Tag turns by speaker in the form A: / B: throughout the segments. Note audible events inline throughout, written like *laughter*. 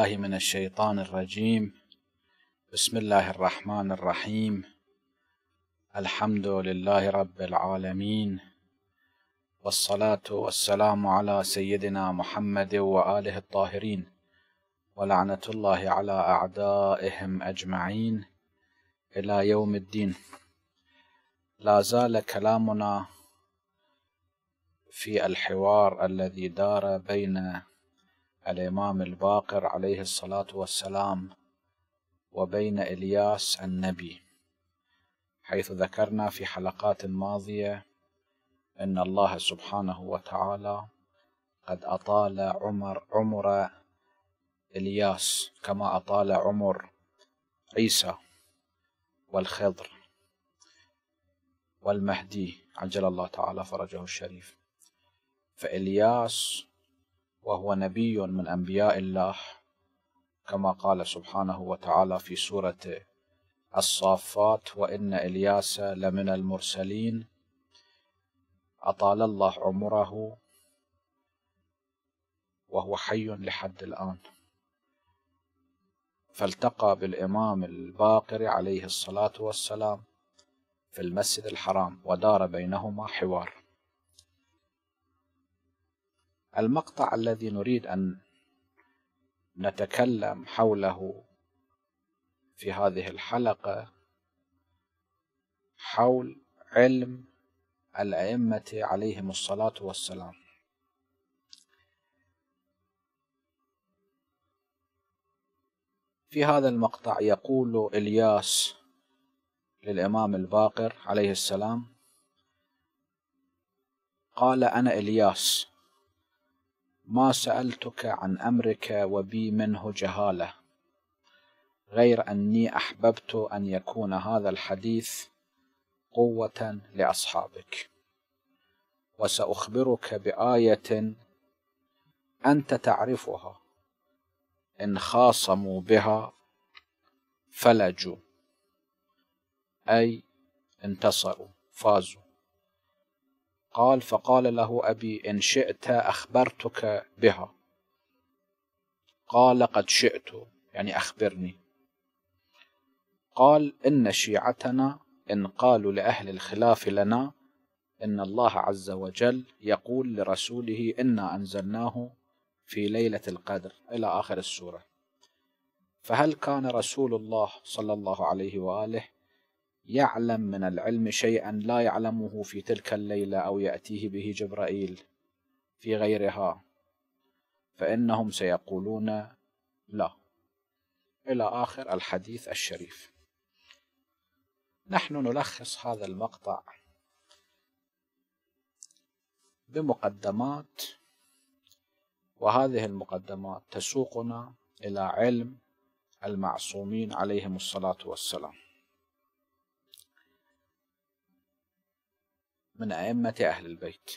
A: بالله من الشيطان الرجيم بسم الله الرحمن الرحيم الحمد لله رب العالمين والصلاة والسلام على سيدنا محمد وآله الطاهرين ولعنة الله على أعدائهم أجمعين إلى يوم الدين لا زال كلامنا في الحوار الذي دار بين الإمام الباقر عليه الصلاة والسلام وبين إلياس النبي حيث ذكرنا في حلقات ماضية أن الله سبحانه وتعالى قد أطال عمر عمر إلياس كما أطال عمر عيسى والخضر والمهدي عجل الله تعالى فرجه الشريف فإلياس وهو نبي من أنبياء الله كما قال سبحانه وتعالى في سورة الصافات وإن إلياس لمن المرسلين أطال الله عمره وهو حي لحد الآن فالتقى بالإمام الباقر عليه الصلاة والسلام في المسجد الحرام ودار بينهما حوار المقطع الذي نريد أن نتكلم حوله في هذه الحلقة حول علم الأئمة عليهم الصلاة والسلام في هذا المقطع يقول إلياس للإمام الباقر عليه السلام قال أنا إلياس ما سألتك عن أمرك وبي منه جهالة غير أني أحببت أن يكون هذا الحديث قوة لأصحابك وسأخبرك بآية أنت تعرفها إن خاصموا بها فلجوا أي انتصروا فازوا قال فقال له أبي إن شئت أخبرتك بها قال قد شئت يعني أخبرني قال إن شيعتنا إن قالوا لأهل الخلاف لنا إن الله عز وجل يقول لرسوله إنا أنزلناه في ليلة القدر إلى آخر السورة فهل كان رسول الله صلى الله عليه وآله يعلم من العلم شيئا لا يعلمه في تلك الليلة أو يأتيه به جبرائيل في غيرها فإنهم سيقولون لا إلى آخر الحديث الشريف نحن نلخص هذا المقطع بمقدمات وهذه المقدمات تسوقنا إلى علم المعصومين عليهم الصلاة والسلام من أئمة أهل البيت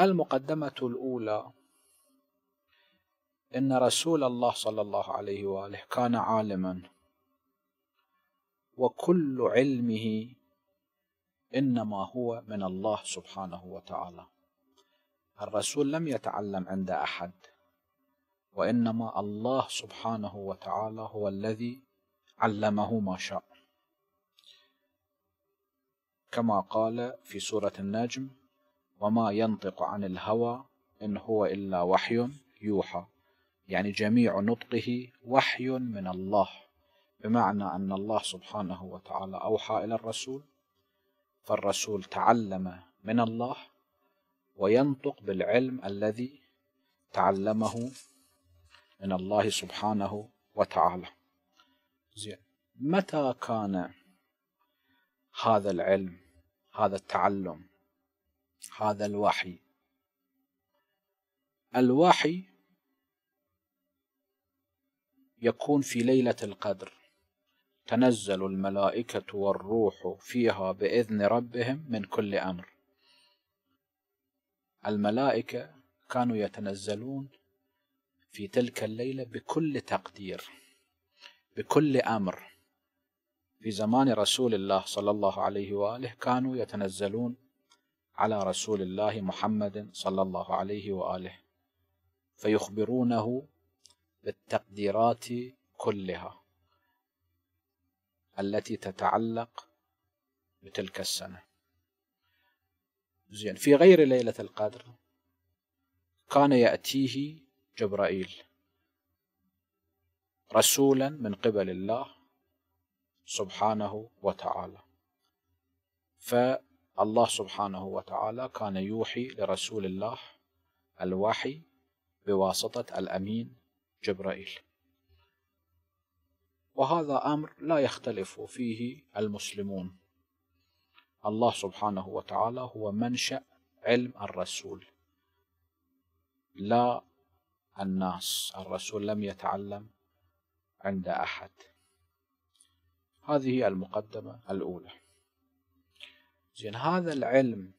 A: المقدمة الأولى إن رسول الله صلى الله عليه وآله كان عالما وكل علمه إنما هو من الله سبحانه وتعالى الرسول لم يتعلم عند أحد وإنما الله سبحانه وتعالى هو الذي علمه ما شاء كما قال في سورة النجم وما ينطق عن الهوى إن هو إلا وحي يوحى يعني جميع نطقه وحي من الله بمعنى أن الله سبحانه وتعالى أوحى إلى الرسول فالرسول تعلم من الله وينطق بالعلم الذي تعلمه من الله سبحانه وتعالى زين متى كان هذا العلم هذا التعلم هذا الوحي الوحي يكون في ليله القدر تنزل الملائكه والروح فيها باذن ربهم من كل امر الملائكه كانوا يتنزلون في تلك الليله بكل تقدير بكل امر في زمان رسول الله صلى الله عليه واله كانوا يتنزلون على رسول الله محمد صلى الله عليه واله فيخبرونه بالتقديرات كلها التي تتعلق بتلك السنه زين في غير ليله القدر كان ياتيه جبرائيل رسولا من قبل الله سبحانه وتعالى فالله سبحانه وتعالى كان يوحي لرسول الله الوحي بواسطة الأمين جبرائيل وهذا أمر لا يختلف فيه المسلمون الله سبحانه وتعالى هو منشأ علم الرسول لا الناس الرسول لم يتعلم عند أحد هذه المقدمة الأولى زين هذا العلم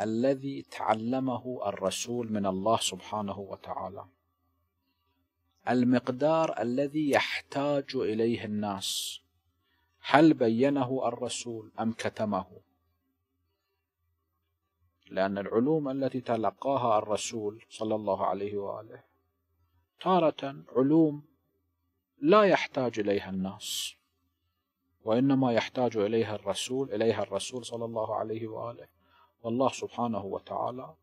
A: الذي تعلمه الرسول من الله سبحانه وتعالى المقدار الذي يحتاج إليه الناس هل بينه الرسول أم كتمه لأن العلوم التي تلقاها الرسول صلى الله عليه وآله تارة علوم لا يحتاج إليها الناس وإنما يحتاج إليها الرسول إليها الرسول صلى الله عليه وآله والله سبحانه وتعالى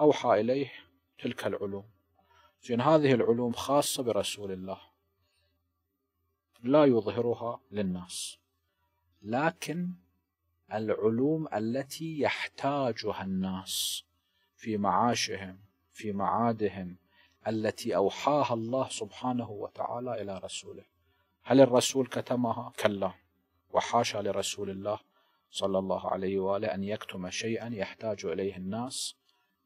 A: أوحى إليه تلك العلوم زين هذه العلوم خاصة برسول الله لا يظهرها للناس لكن العلوم التي يحتاجها الناس في معاشهم في معادهم التي أوحاها الله سبحانه وتعالى إلى رسوله هل الرسول كتمها؟ كلا وحاشا لرسول الله صلى الله عليه واله ان يكتم شيئا يحتاج اليه الناس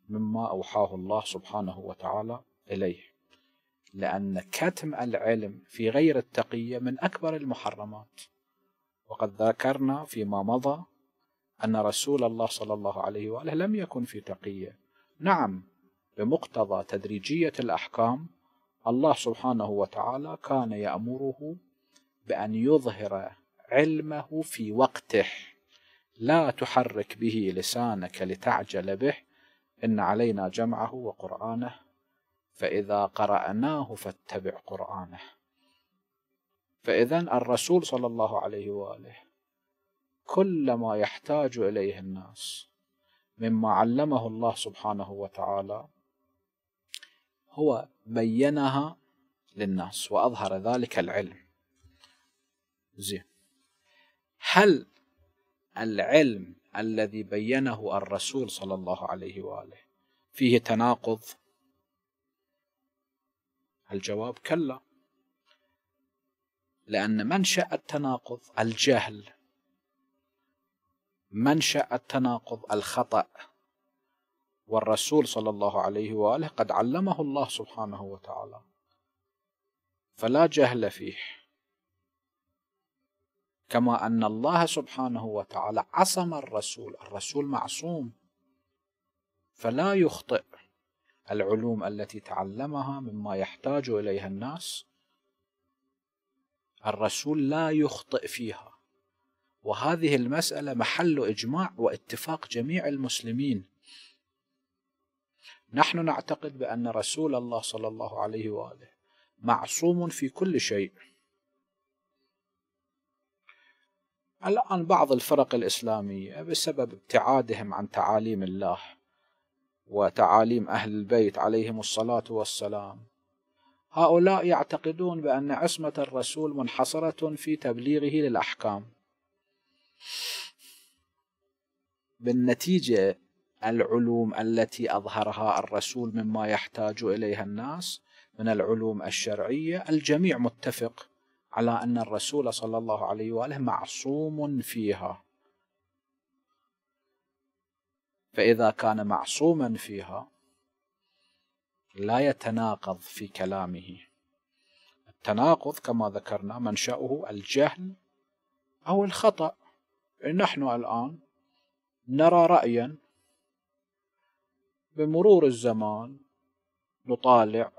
A: مما اوحاه الله سبحانه وتعالى اليه. لان كتم العلم في غير التقيه من اكبر المحرمات. وقد ذكرنا فيما مضى ان رسول الله صلى الله عليه واله لم يكن في تقيه. نعم بمقتضى تدريجيه الاحكام الله سبحانه وتعالى كان يامره بان يظهر علمه في وقته لا تحرك به لسانك لتعجل به إن علينا جمعه وقرآنه فإذا قرأناه فاتبع قرآنه فإذا الرسول صلى الله عليه وآله كل ما يحتاج إليه الناس مما علمه الله سبحانه وتعالى هو بينها للناس وأظهر ذلك العلم زين هل العلم الذي بينه الرسول صلى الله عليه واله فيه تناقض الجواب كلا لان منشا التناقض الجهل منشا التناقض الخطا والرسول صلى الله عليه واله قد علمه الله سبحانه وتعالى فلا جهل فيه كما أن الله سبحانه وتعالى عصم الرسول الرسول معصوم فلا يخطئ العلوم التي تعلمها مما يحتاج إليها الناس الرسول لا يخطئ فيها وهذه المسألة محل إجماع واتفاق جميع المسلمين نحن نعتقد بأن رسول الله صلى الله عليه وآله معصوم في كل شيء الآن بعض الفرق الإسلامية بسبب ابتعادهم عن تعاليم الله وتعاليم أهل البيت عليهم الصلاة والسلام هؤلاء يعتقدون بأن عصمة الرسول منحصرة في تبليغه للأحكام بالنتيجة العلوم التي أظهرها الرسول مما يحتاج إليها الناس من العلوم الشرعية الجميع متفق على أن الرسول صلى الله عليه وآله معصوم فيها فإذا كان معصوما فيها لا يتناقض في كلامه التناقض كما ذكرنا منشأه الجهل أو الخطأ نحن الآن نرى رأيا بمرور الزمان نطالع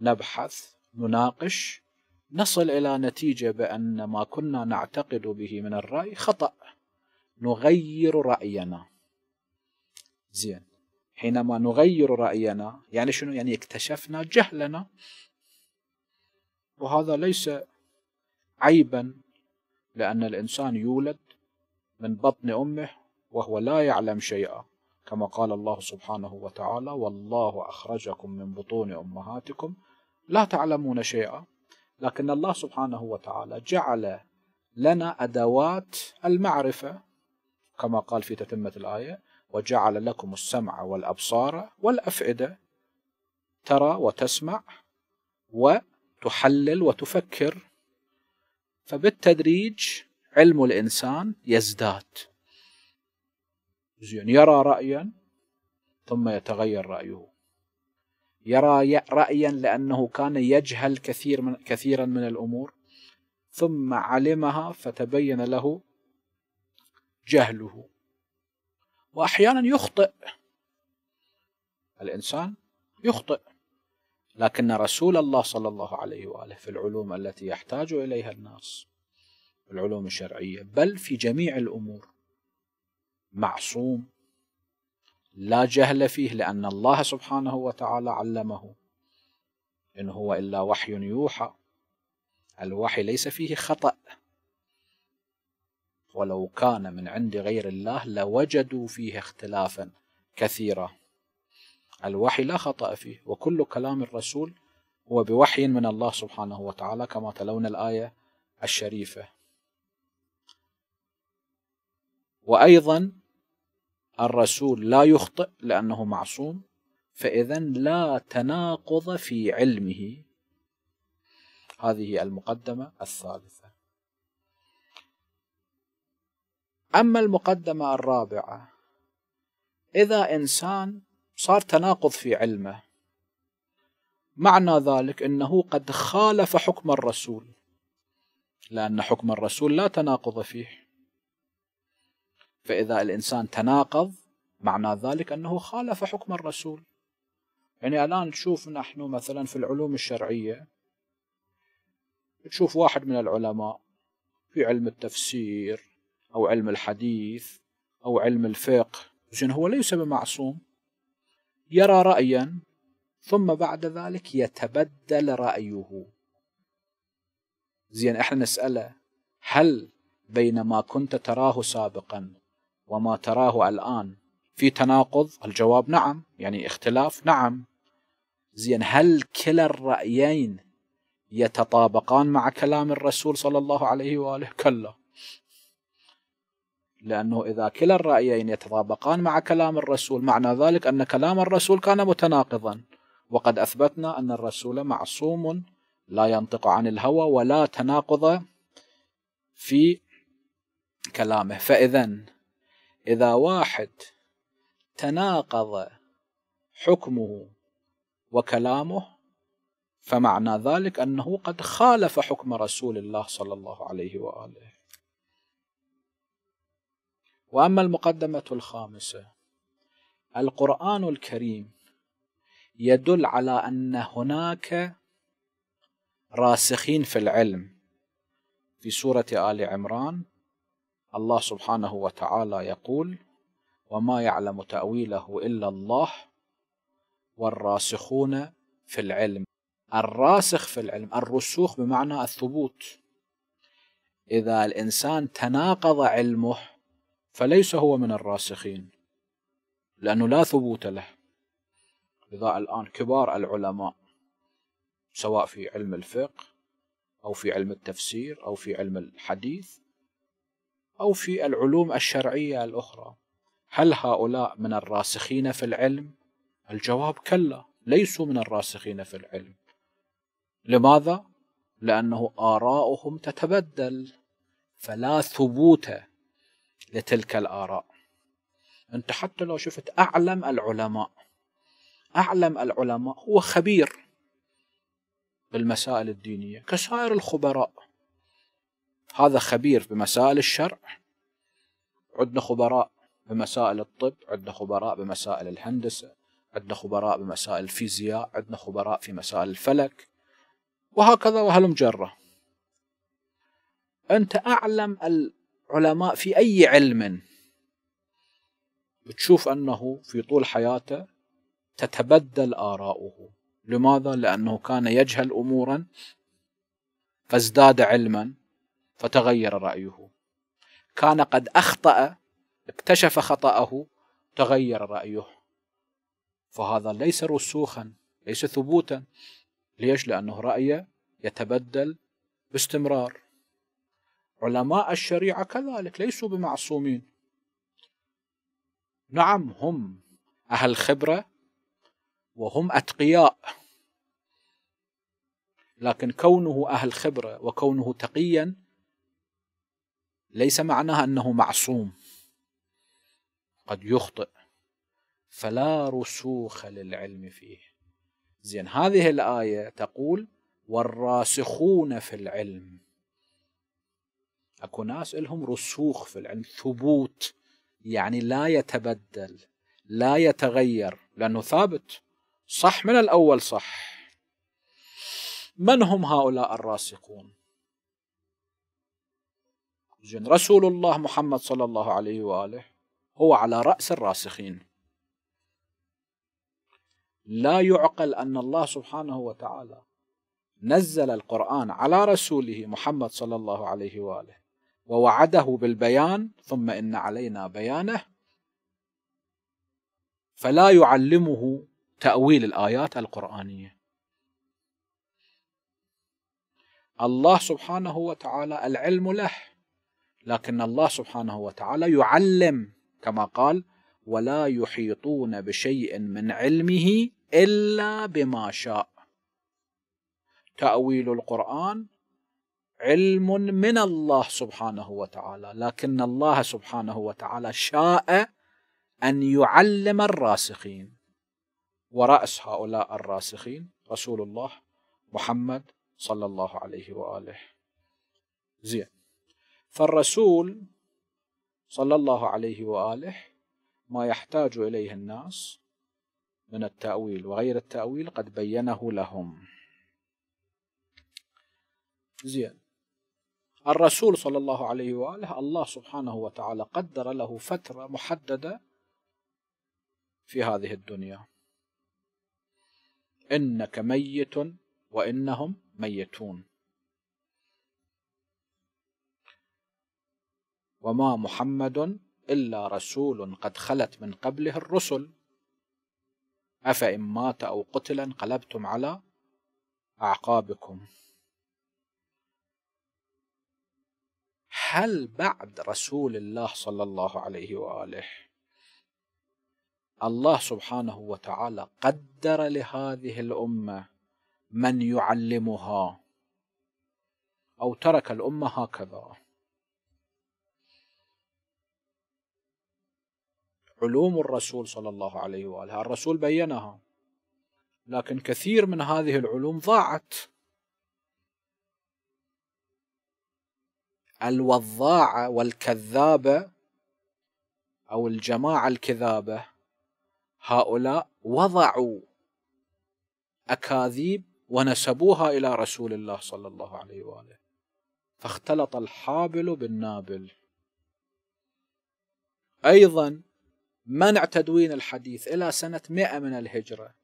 A: نبحث نناقش نصل إلى نتيجة بأن ما كنا نعتقد به من الرأي خطأ نغير رأينا زين حينما نغير رأينا يعني شنو يعني اكتشفنا جهلنا وهذا ليس عيبا لأن الإنسان يولد من بطن أمه وهو لا يعلم شيئا كما قال الله سبحانه وتعالى والله أخرجكم من بطون أمهاتكم لا تعلمون شيئا لكن الله سبحانه وتعالى جعل لنا أدوات المعرفة كما قال في تتمة الآية وجعل لكم السمع والأبصار والأفئدة ترى وتسمع وتحلل وتفكر فبالتدريج علم الإنسان يزداد يرى رأيا ثم يتغير رأيه يرى رأيا لأنه كان يجهل كثير من كثيرا من الأمور ثم علمها فتبين له جهله وأحيانا يخطئ الإنسان يخطئ لكن رسول الله صلى الله عليه وآله في العلوم التي يحتاج إليها الناس العلوم الشرعية بل في جميع الأمور معصوم لا جهل فيه لأن الله سبحانه وتعالى علمه إن هو إلا وحي يوحى الوحي ليس فيه خطأ ولو كان من عند غير الله لوجدوا فيه اختلافا كثيرا الوحي لا خطأ فيه وكل كلام الرسول هو بوحي من الله سبحانه وتعالى كما تلون الآية الشريفة وأيضا الرسول لا يخطئ لأنه معصوم فإذا لا تناقض في علمه هذه المقدمة الثالثة أما المقدمة الرابعة إذا إنسان صار تناقض في علمه معنى ذلك أنه قد خالف حكم الرسول لأن حكم الرسول لا تناقض فيه فإذا الإنسان تناقض معنى ذلك أنه خالف حكم الرسول يعني الآن نشوف نحن مثلا في العلوم الشرعية تشوف واحد من العلماء في علم التفسير أو علم الحديث أو علم الفقه زين هو ليس بمعصوم يرى رأيا ثم بعد ذلك يتبدل رأيه زين احنا نسأله هل بينما كنت تراه سابقا وما تراه الآن في تناقض الجواب نعم يعني اختلاف نعم زين هل كلا الرأيين يتطابقان مع كلام الرسول صلى الله عليه وآله كلا لأنه إذا كلا الرأيين يتطابقان مع كلام الرسول معنى ذلك أن كلام الرسول كان متناقضا وقد أثبتنا أن الرسول معصوم لا ينطق عن الهوى ولا تناقض في كلامه فإذا إذا واحد تناقض حكمه وكلامه فمعنى ذلك أنه قد خالف حكم رسول الله صلى الله عليه وآله وأما المقدمة الخامسة القرآن الكريم يدل على أن هناك راسخين في العلم في سورة آل عمران الله سبحانه وتعالى يقول وما يعلم تاويله الا الله والراسخون في العلم الراسخ في العلم الرسوخ بمعنى الثبوت اذا الانسان تناقض علمه فليس هو من الراسخين لانه لا ثبوت له لذا الان كبار العلماء سواء في علم الفقه او في علم التفسير او في علم الحديث أو في العلوم الشرعية الأخرى هل هؤلاء من الراسخين في العلم؟ الجواب كلا ليسوا من الراسخين في العلم لماذا؟ لأنه آراؤهم تتبدل فلا ثبوت لتلك الآراء أنت حتى لو شفت أعلم العلماء أعلم العلماء هو خبير بالمسائل الدينية كسائر الخبراء هذا خبير بمسائل الشرع عندنا خبراء بمسائل الطب عندنا خبراء بمسائل الهندسة عندنا خبراء بمسائل الفيزياء عندنا خبراء في مسائل الفلك وهكذا وهلم جرة أنت أعلم العلماء في أي علم بتشوف أنه في طول حياته تتبدل آراؤه لماذا؟ لأنه كان يجهل أمورا فازداد علما فتغير رأيه كان قد أخطأ اكتشف خطأه تغير رأيه فهذا ليس رسوخا ليس ثبوتا ليش لأنه رأيه يتبدل باستمرار علماء الشريعة كذلك ليسوا بمعصومين نعم هم أهل خبرة وهم أتقياء لكن كونه أهل خبرة وكونه تقيا ليس معناها انه معصوم قد يخطئ فلا رسوخ للعلم فيه زين هذه الايه تقول والراسخون في العلم اكو ناس لهم رسوخ في العلم ثبوت يعني لا يتبدل لا يتغير لانه ثابت صح من الاول صح من هم هؤلاء الراسخون زين رسول الله محمد صلى الله عليه واله هو على راس الراسخين لا يعقل ان الله سبحانه وتعالى نزل القران على رسوله محمد صلى الله عليه واله ووعده بالبيان ثم ان علينا بيانه فلا يعلمه تاويل الايات القرانيه الله سبحانه وتعالى العلم له لكن الله سبحانه وتعالى يعلم كما قال ولا يحيطون بشيء من علمه الا بما شاء تاويل القران علم من الله سبحانه وتعالى لكن الله سبحانه وتعالى شاء ان يعلم الراسخين وراس هؤلاء الراسخين رسول الله محمد صلى الله عليه واله زين فالرسول صلى الله عليه واله ما يحتاج اليه الناس من التاويل وغير التاويل قد بينه لهم زين الرسول صلى الله عليه واله الله سبحانه وتعالى قدر له فتره محدده في هذه الدنيا انك ميت وانهم ميتون وما محمد إلا رسول قد خلت من قبله الرسل أفإن مات أو قتل انقلبتم على أعقابكم هل بعد رسول الله صلى الله عليه وآله الله سبحانه وتعالى قدر لهذه الأمة من يعلمها أو ترك الأمة هكذا علوم الرسول صلى الله عليه واله، الرسول بينها. لكن كثير من هذه العلوم ضاعت. الوضاعة والكذابة أو الجماعة الكذابة هؤلاء وضعوا أكاذيب ونسبوها إلى رسول الله صلى الله عليه وآله فاختلط الحابل بالنابل أيضا منع تدوين الحديث إلى سنة 100 من الهجرة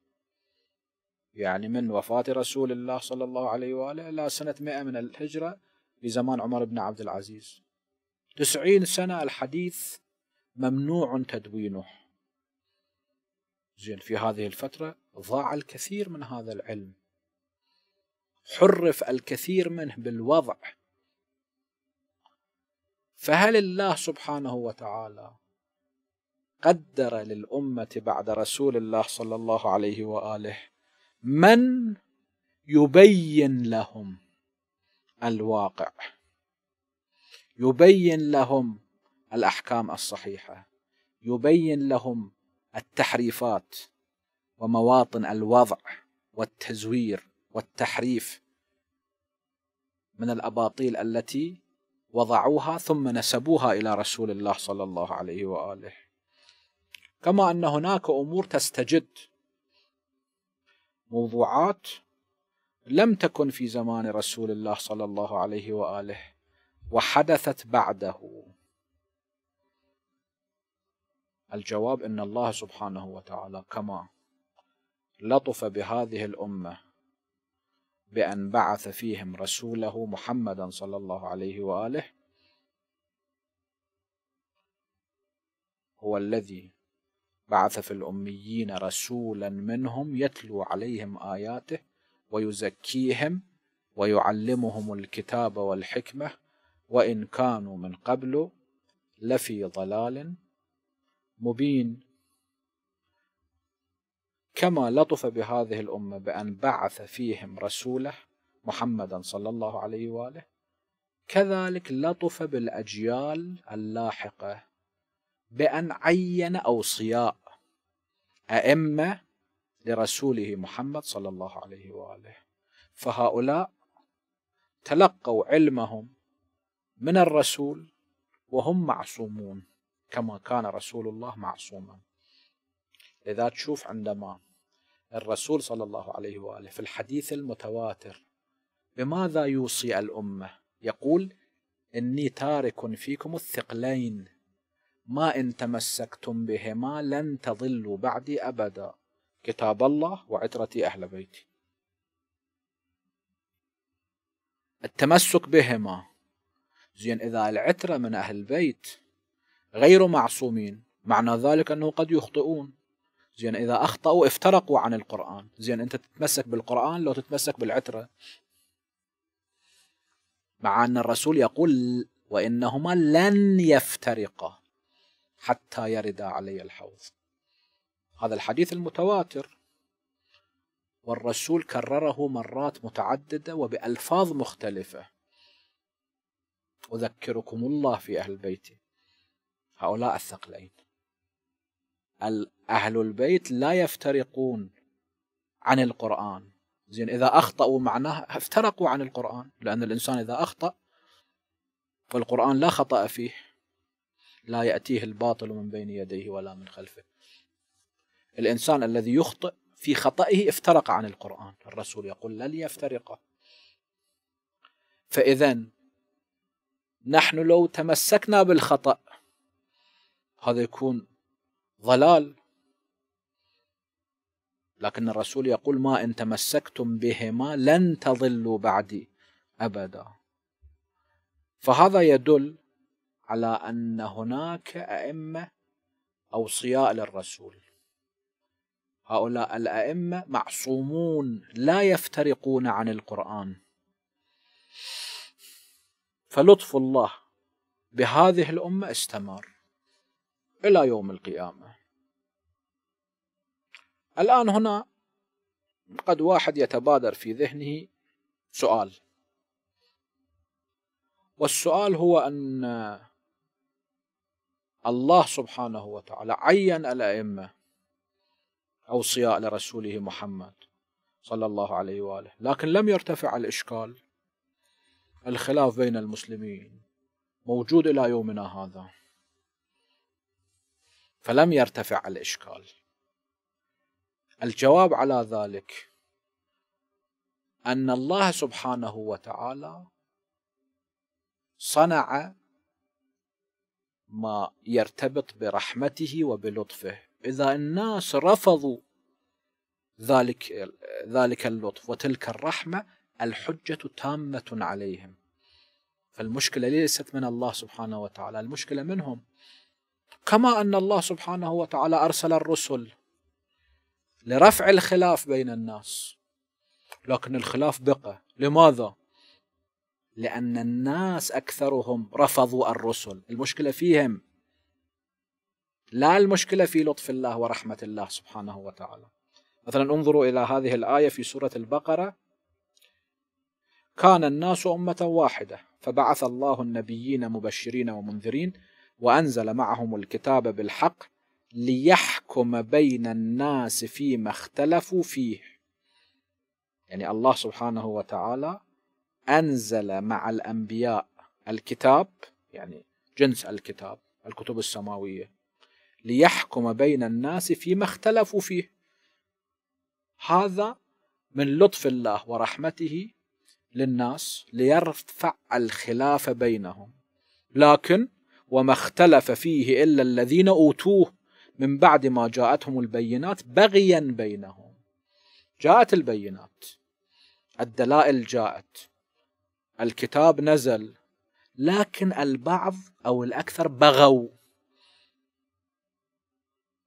A: يعني من وفاة رسول الله صلى الله عليه وآله إلى سنة 100 من الهجرة في زمان عمر بن عبد العزيز 90 سنة الحديث ممنوع تدوينه زين في هذه الفترة ضاع الكثير من هذا العلم حرف الكثير منه بالوضع فهل الله سبحانه وتعالى قدر للأمة بعد رسول الله صلى الله عليه وآله من يبين لهم الواقع يبين لهم الأحكام الصحيحة يبين لهم التحريفات ومواطن الوضع والتزوير والتحريف من الأباطيل التي وضعوها ثم نسبوها إلى رسول الله صلى الله عليه وآله كما أن هناك أمور تستجد موضوعات لم تكن في زمان رسول الله صلى الله عليه وآله وحدثت بعده الجواب ان الله سبحانه وتعالى كما لطف بهذه الامه بان بعث فيهم رسوله محمدا صلى الله عليه واله هو الذي بعث في الأميين رسولا منهم يتلو عليهم آياته ويزكيهم ويعلمهم الكتاب والحكمة وإن كانوا من قبل لفي ضلال مبين كما لطف بهذه الأمة بأن بعث فيهم رسوله محمدا صلى الله عليه وآله كذلك لطف بالأجيال اللاحقة بأن عين أوصياء أئمة لرسوله محمد صلى الله عليه وآله فهؤلاء تلقوا علمهم من الرسول وهم معصومون كما كان رسول الله معصوما لذا تشوف عندما الرسول صلى الله عليه وآله في الحديث المتواتر بماذا يوصي الأمة يقول إني تارك فيكم الثقلين ما إن تمسكتم بهما لن تضلوا بعدي أبدا كتاب الله وعترتي أهل بيتي التمسك بهما زين إذا العترة من أهل البيت غير معصومين معنى ذلك أنه قد يخطئون زين إذا أخطأوا افترقوا عن القرآن زين أنت تتمسك بالقرآن لو تتمسك بالعترة مع أن الرسول يقول وإنهما لن يفترقا حتى يرد علي الحوض هذا الحديث المتواتر والرسول كرره مرات متعدده وبالفاظ مختلفه اذكركم الله في اهل البيت هؤلاء الثقلين اهل البيت لا يفترقون عن القران زين اذا اخطاوا معناه افترقوا عن القران لان الانسان اذا اخطا فالقران لا خطا فيه لا يأتيه الباطل من بين يديه ولا من خلفه الإنسان الذي يخطئ في خطئه افترق عن القرآن الرسول يقول لن يفترق فإذا نحن لو تمسكنا بالخطأ هذا يكون ضلال لكن الرسول يقول ما إن تمسكتم بهما لن تضلوا بعدي أبدا فهذا يدل على أن هناك أئمة أوصياء للرسول هؤلاء الأئمة معصومون لا يفترقون عن القرآن فلطف الله بهذه الأمة استمر إلى يوم القيامة الآن هنا قد واحد يتبادر في ذهنه سؤال والسؤال هو أن الله سبحانه وتعالى عين الأئمة أوصياء لرسوله محمد صلى الله عليه وآله لكن لم يرتفع الإشكال الخلاف بين المسلمين موجود إلى يومنا هذا فلم يرتفع الإشكال الجواب على ذلك أن الله سبحانه وتعالى صنع ما يرتبط برحمته وبلطفه إذا الناس رفضوا ذلك ذلك اللطف وتلك الرحمة الحجة تامة عليهم فالمشكلة ليست من الله سبحانه وتعالى المشكلة منهم كما أن الله سبحانه وتعالى أرسل الرسل لرفع الخلاف بين الناس لكن الخلاف بقى لماذا؟ لأن الناس أكثرهم رفضوا الرسل المشكلة فيهم لا المشكلة في لطف الله ورحمة الله سبحانه وتعالى مثلا انظروا إلى هذه الآية في سورة البقرة كان الناس أمة واحدة فبعث الله النبيين مبشرين ومنذرين وأنزل معهم الكتاب بالحق ليحكم بين الناس فيما اختلفوا فيه يعني الله سبحانه وتعالى أنزل مع الأنبياء الكتاب يعني جنس الكتاب الكتب السماوية ليحكم بين الناس فيما اختلفوا فيه هذا من لطف الله ورحمته للناس ليرفع الخلاف بينهم لكن وما اختلف فيه إلا الذين أوتوه من بعد ما جاءتهم البينات بغيا بينهم جاءت البينات الدلائل جاءت الكتاب نزل لكن البعض أو الأكثر بغوا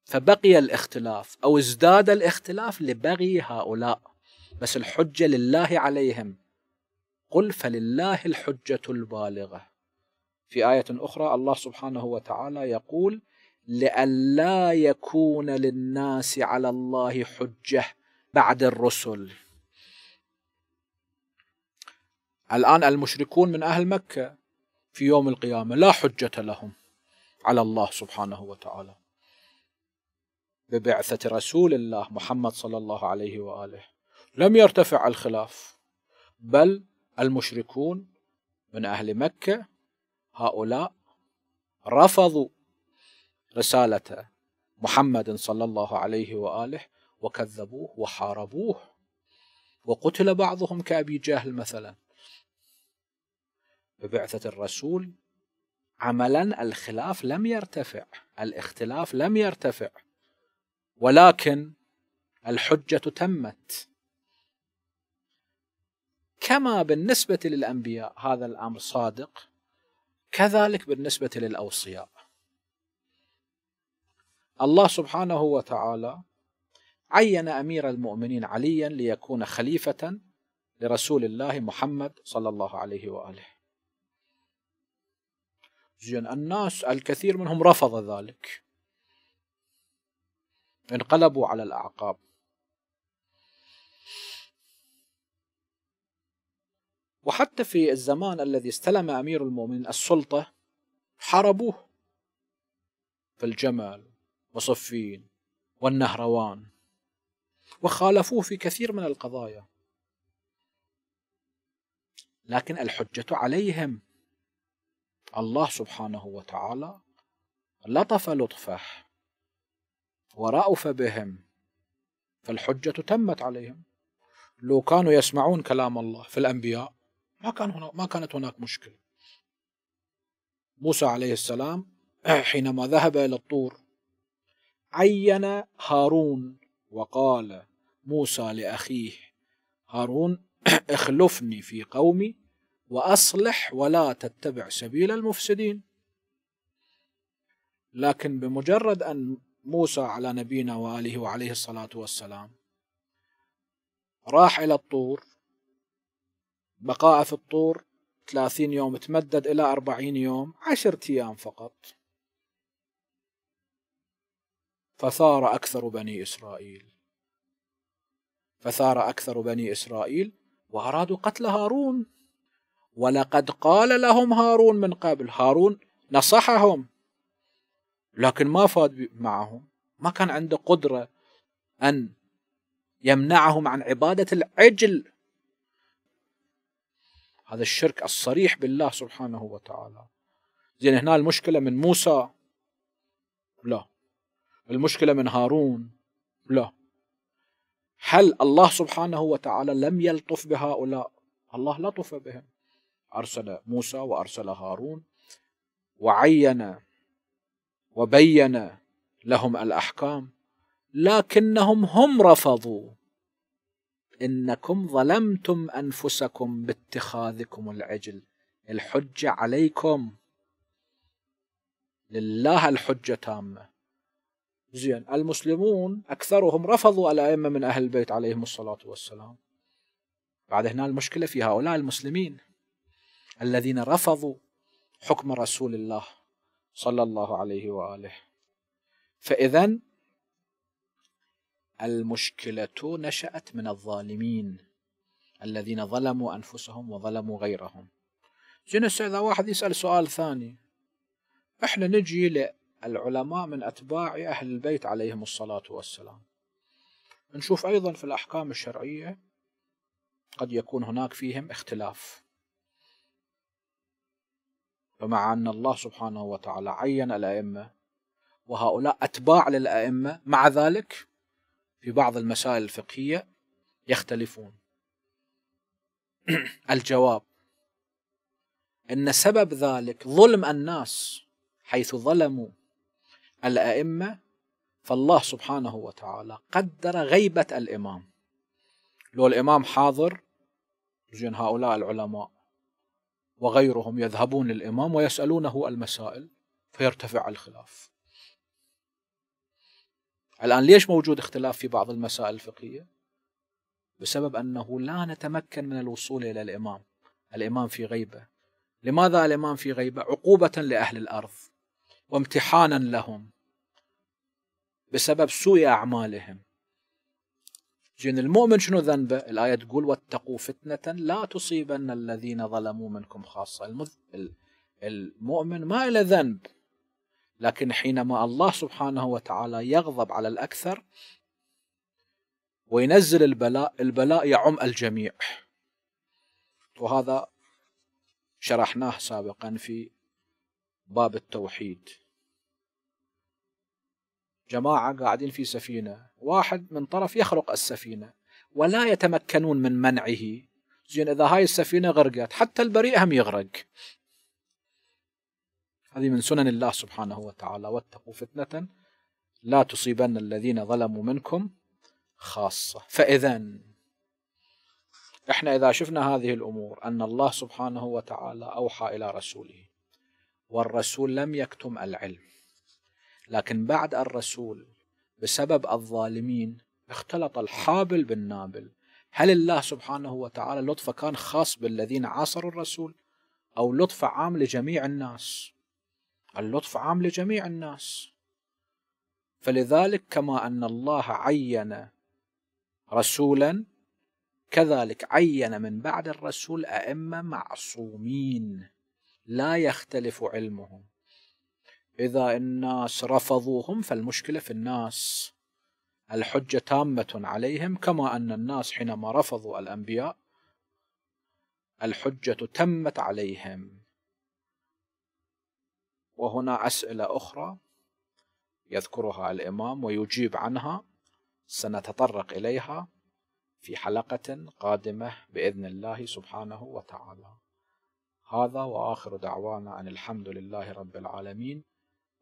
A: فبقي الاختلاف أو ازداد الاختلاف لبغي هؤلاء بس الحجة لله عليهم قل فلله الحجة البالغة في آية أخرى الله سبحانه وتعالى يقول لئلا يكون للناس على الله حجة بعد الرسل الآن المشركون من أهل مكة في يوم القيامة لا حجة لهم على الله سبحانه وتعالى ببعثة رسول الله محمد صلى الله عليه وآله لم يرتفع الخلاف بل المشركون من أهل مكة هؤلاء رفضوا رسالة محمد صلى الله عليه وآله وكذبوه وحاربوه وقتل بعضهم كأبي جهل مثلاً ببعثة الرسول عملا الخلاف لم يرتفع الاختلاف لم يرتفع ولكن الحجة تمت كما بالنسبة للأنبياء هذا الأمر صادق كذلك بالنسبة للأوصياء الله سبحانه وتعالى عين أمير المؤمنين عليا ليكون خليفة لرسول الله محمد صلى الله عليه وآله زين الناس الكثير منهم رفض ذلك انقلبوا على الأعقاب وحتى في الزمان الذي استلم أمير المؤمنين السلطة حاربوه في الجمل وصفين والنهروان وخالفوه في كثير من القضايا لكن الحجة عليهم الله سبحانه وتعالى لطف لطفه ورأف بهم فالحجة تمت عليهم لو كانوا يسمعون كلام الله في الأنبياء ما كان هنا ما كانت هناك مشكلة موسى عليه السلام حينما ذهب إلى الطور عين هارون وقال موسى لأخيه هارون اخلفني في قومي واصلح ولا تتبع سبيل المفسدين لكن بمجرد ان موسى على نبينا واله وعليه الصلاه والسلام راح الى الطور بقاء في الطور 30 يوم تمدد الى 40 يوم 10 ايام فقط فثار اكثر بني اسرائيل فثار اكثر بني اسرائيل وارادوا قتل هارون ولقد قال لهم هارون من قبل هارون نصحهم لكن ما فاد معهم ما كان عنده قدرة أن يمنعهم عن عبادة العجل هذا الشرك الصريح بالله سبحانه وتعالى زين هنا المشكلة من موسى لا المشكلة من هارون لا هل الله سبحانه وتعالى لم يلطف بهؤلاء الله لطف بهم أرسل موسى وأرسل هارون وعين وبين لهم الأحكام لكنهم هم رفضوا إنكم ظلمتم أنفسكم باتخاذكم العجل الحجة عليكم لله الحجة تامة زين المسلمون أكثرهم رفضوا الأئمة من أهل البيت عليهم الصلاة والسلام بعد هنا المشكلة في هؤلاء المسلمين الذين رفضوا حكم رسول الله صلى الله عليه واله فاذا المشكله نشات من الظالمين الذين ظلموا انفسهم وظلموا غيرهم جينا اذا واحد يسال سؤال ثاني احنا نجي للعلماء من اتباع اهل البيت عليهم الصلاه والسلام نشوف ايضا في الاحكام الشرعيه قد يكون هناك فيهم اختلاف فمع أن الله سبحانه وتعالى عين الأئمة وهؤلاء أتباع للأئمة مع ذلك في بعض المسائل الفقهية يختلفون *clears throat* الجواب أن سبب ذلك ظلم الناس حيث ظلموا الأئمة فالله سبحانه وتعالى قدر غيبة الإمام لو الإمام حاضر زين هؤلاء العلماء وغيرهم يذهبون للإمام ويسألونه المسائل فيرتفع الخلاف الآن ليش موجود اختلاف في بعض المسائل الفقهية؟ بسبب أنه لا نتمكن من الوصول إلى الإمام الإمام في غيبة لماذا الإمام في غيبة؟ عقوبة لأهل الأرض وامتحانا لهم بسبب سوء أعمالهم زين المؤمن شنو ذنبه؟ الآية تقول واتقوا فتنة لا تصيبن الذين ظلموا منكم خاصة المذ... المؤمن ما له ذنب لكن حينما الله سبحانه وتعالى يغضب على الأكثر وينزل البلاء البلاء يعم الجميع وهذا شرحناه سابقا في باب التوحيد جماعة قاعدين في سفينة واحد من طرف يخرق السفينة ولا يتمكنون من منعه زين إذا هاي السفينة غرقت حتى البريء هم يغرق هذه من سنن الله سبحانه وتعالى واتقوا فتنة لا تصيبن الذين ظلموا منكم خاصة فإذا احنا إذا شفنا هذه الأمور أن الله سبحانه وتعالى أوحى إلى رسوله والرسول لم يكتم العلم لكن بعد الرسول بسبب الظالمين اختلط الحابل بالنابل هل الله سبحانه وتعالى لطفه كان خاص بالذين عاصروا الرسول أو لطفه عام لجميع الناس اللطف عام لجميع الناس فلذلك كما أن الله عين رسولا كذلك عين من بعد الرسول أئمة معصومين لا يختلف علمهم إذا الناس رفضوهم فالمشكلة في الناس الحجة تامة عليهم كما أن الناس حينما رفضوا الأنبياء الحجة تمت عليهم وهنا أسئلة أخرى يذكرها الإمام ويجيب عنها سنتطرق إليها في حلقة قادمة بإذن الله سبحانه وتعالى هذا وآخر دعوانا أن الحمد لله رب العالمين